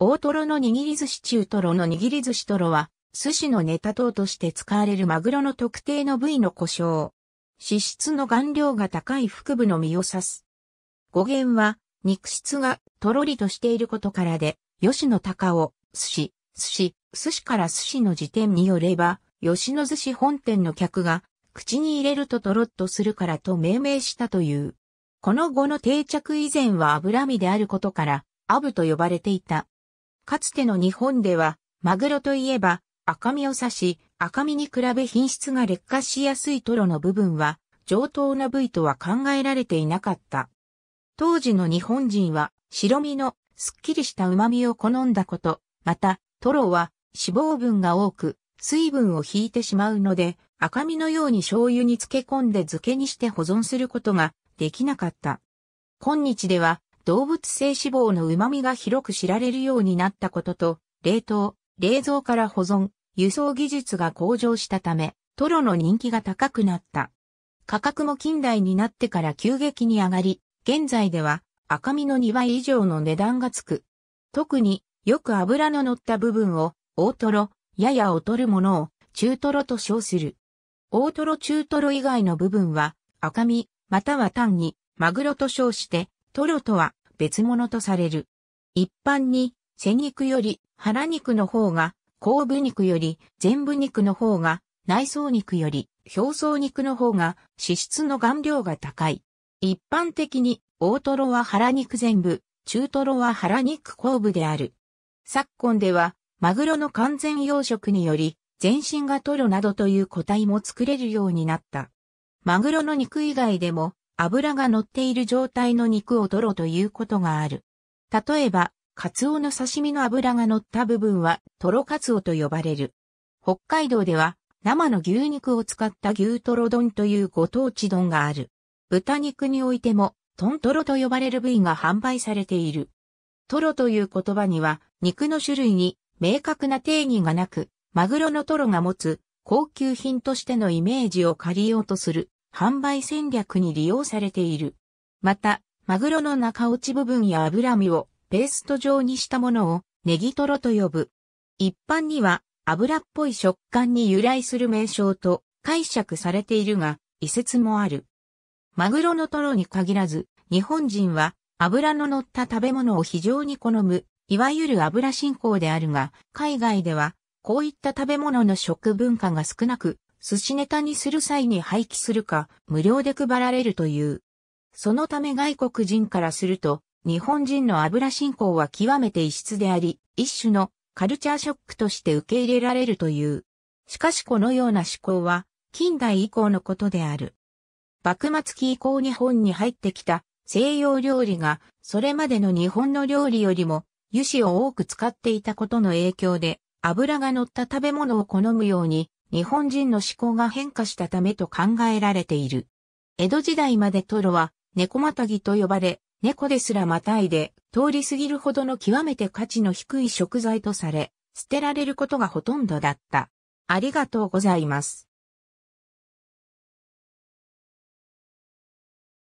大トロの握り寿司中トロの握り寿司トロは、寿司のネタ等として使われるマグロの特定の部位の故障。脂質の含量が高い腹部の身を指す。語源は、肉質がトロリとしていることからで、吉野高尾、寿司、寿司、寿司から寿司の辞典によれば、吉野寿司本店の客が、口に入れるとトロッとするからと命名したという。この語の定着以前は脂身であることから、アブと呼ばれていた。かつての日本では、マグロといえば、赤身を刺し、赤身に比べ品質が劣化しやすいトロの部分は、上等な部位とは考えられていなかった。当時の日本人は、白身のすっきりした旨味を好んだこと、また、トロは脂肪分が多く、水分を引いてしまうので、赤身のように醤油に漬け込んで漬けにして保存することができなかった。今日では動物性脂肪の旨味が広く知られるようになったことと、冷凍、冷蔵から保存、輸送技術が向上したため、トロの人気が高くなった。価格も近代になってから急激に上がり、現在では赤身の2倍以上の値段がつく。特によく油の乗った部分を大トロ、やや劣るものを中トロと称する。大トロ中トロ以外の部分は赤身、または単にマグロと称してトロとは別物とされる。一般に、背肉より腹肉の方が、後部肉より全部肉の方が、内臓肉より表層肉の方が脂質の顔料が高い。一般的に、大トロは腹肉全部、中トロは腹肉後部である。昨今では、マグロの完全養殖により、全身がトロなどという個体も作れるようになった。マグロの肉以外でも、油が乗っている状態の肉をロということがある。例えば、カツオの刺身の油が乗った部分は、トロカツオと呼ばれる。北海道では、生の牛肉を使った牛トロ丼というご当地丼がある。豚肉においても、トントロと呼ばれる部位が販売されている。トロという言葉には、肉の種類に明確な定義がなく、マグロのトロが持つ高級品としてのイメージを借りようとする販売戦略に利用されている。また、マグロの中落ち部分や脂身をペースト状にしたものをネギトロと呼ぶ。一般には油っぽい食感に由来する名称と解釈されているが、異説もある。マグロのトロに限らず、日本人は油の乗った食べ物を非常に好む、いわゆる油信仰であるが、海外ではこういった食べ物の食文化が少なく、寿司ネタにする際に廃棄するか、無料で配られるという。そのため外国人からすると、日本人の油信仰は極めて異質であり、一種のカルチャーショックとして受け入れられるという。しかしこのような思考は、近代以降のことである。幕末期以降日本に入ってきた西洋料理が、それまでの日本の料理よりも、油脂を多く使っていたことの影響で、油が乗った食べ物を好むように日本人の思考が変化したためと考えられている。江戸時代までトロは猫またぎと呼ばれ、猫ですらまたいで通り過ぎるほどの極めて価値の低い食材とされ、捨てられることがほとんどだった。ありがとうございます。